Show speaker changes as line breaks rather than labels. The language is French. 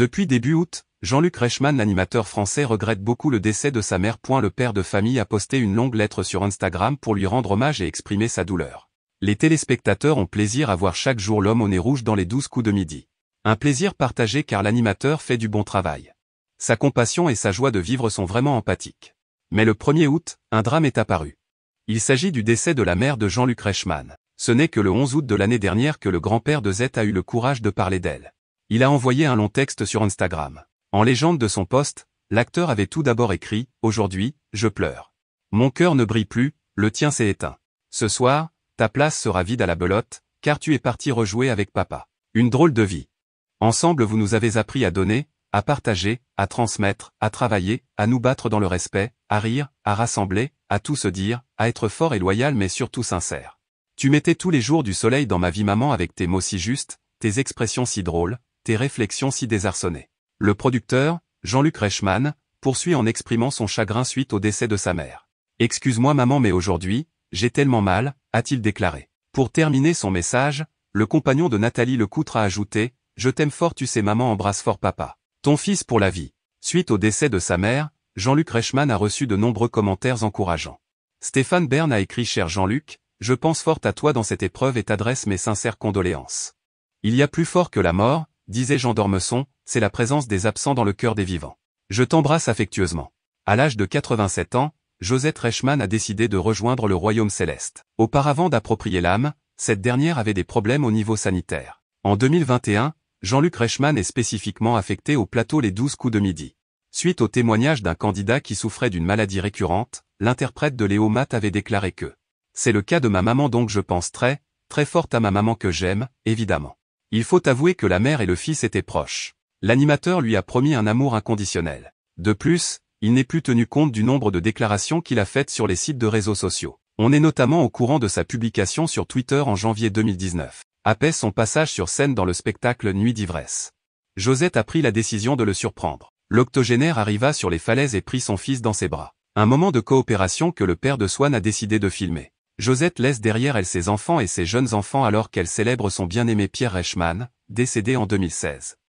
Depuis début août, Jean-Luc Reichmann l'animateur français regrette beaucoup le décès de sa mère. Le père de famille a posté une longue lettre sur Instagram pour lui rendre hommage et exprimer sa douleur. Les téléspectateurs ont plaisir à voir chaque jour l'homme au nez rouge dans les douze coups de midi. Un plaisir partagé car l'animateur fait du bon travail. Sa compassion et sa joie de vivre sont vraiment empathiques. Mais le 1er août, un drame est apparu. Il s'agit du décès de la mère de Jean-Luc Reichmann. Ce n'est que le 11 août de l'année dernière que le grand-père de Z a eu le courage de parler d'elle il a envoyé un long texte sur Instagram. En légende de son poste, l'acteur avait tout d'abord écrit « Aujourd'hui, je pleure. Mon cœur ne brille plus, le tien s'est éteint. Ce soir, ta place sera vide à la belote, car tu es parti rejouer avec papa. Une drôle de vie. Ensemble vous nous avez appris à donner, à partager, à transmettre, à travailler, à nous battre dans le respect, à rire, à rassembler, à tout se dire, à être fort et loyal mais surtout sincère. Tu mettais tous les jours du soleil dans ma vie maman avec tes mots si justes, tes expressions si drôles, tes réflexions si désarçonnées. Le producteur, Jean-Luc Reichmann, poursuit en exprimant son chagrin suite au décès de sa mère. Excuse-moi maman mais aujourd'hui, j'ai tellement mal, a-t-il déclaré. Pour terminer son message, le compagnon de Nathalie Lecoutre a ajouté, Je t'aime fort tu sais maman embrasse fort papa. Ton fils pour la vie. Suite au décès de sa mère, Jean-Luc Reichmann a reçu de nombreux commentaires encourageants. Stéphane Bern a écrit Cher Jean-Luc, je pense fort à toi dans cette épreuve et t'adresse mes sincères condoléances. Il y a plus fort que la mort, disait Jean d'Ormesson, c'est la présence des absents dans le cœur des vivants. Je t'embrasse affectueusement. À l'âge de 87 ans, Josette Reichmann a décidé de rejoindre le royaume céleste. Auparavant d'approprier l'âme, cette dernière avait des problèmes au niveau sanitaire. En 2021, Jean-Luc Reichmann est spécifiquement affecté au plateau les 12 coups de midi. Suite au témoignage d'un candidat qui souffrait d'une maladie récurrente, l'interprète de Léo Matt avait déclaré que « C'est le cas de ma maman donc je pense très, très fort à ma maman que j'aime, évidemment. Il faut avouer que la mère et le fils étaient proches. L'animateur lui a promis un amour inconditionnel. De plus, il n'est plus tenu compte du nombre de déclarations qu'il a faites sur les sites de réseaux sociaux. On est notamment au courant de sa publication sur Twitter en janvier 2019. Après son passage sur scène dans le spectacle Nuit d'ivresse. Josette a pris la décision de le surprendre. L'octogénaire arriva sur les falaises et prit son fils dans ses bras. Un moment de coopération que le père de Swan a décidé de filmer. Josette laisse derrière elle ses enfants et ses jeunes enfants alors qu'elle célèbre son bien-aimé Pierre Reichmann, décédé en 2016.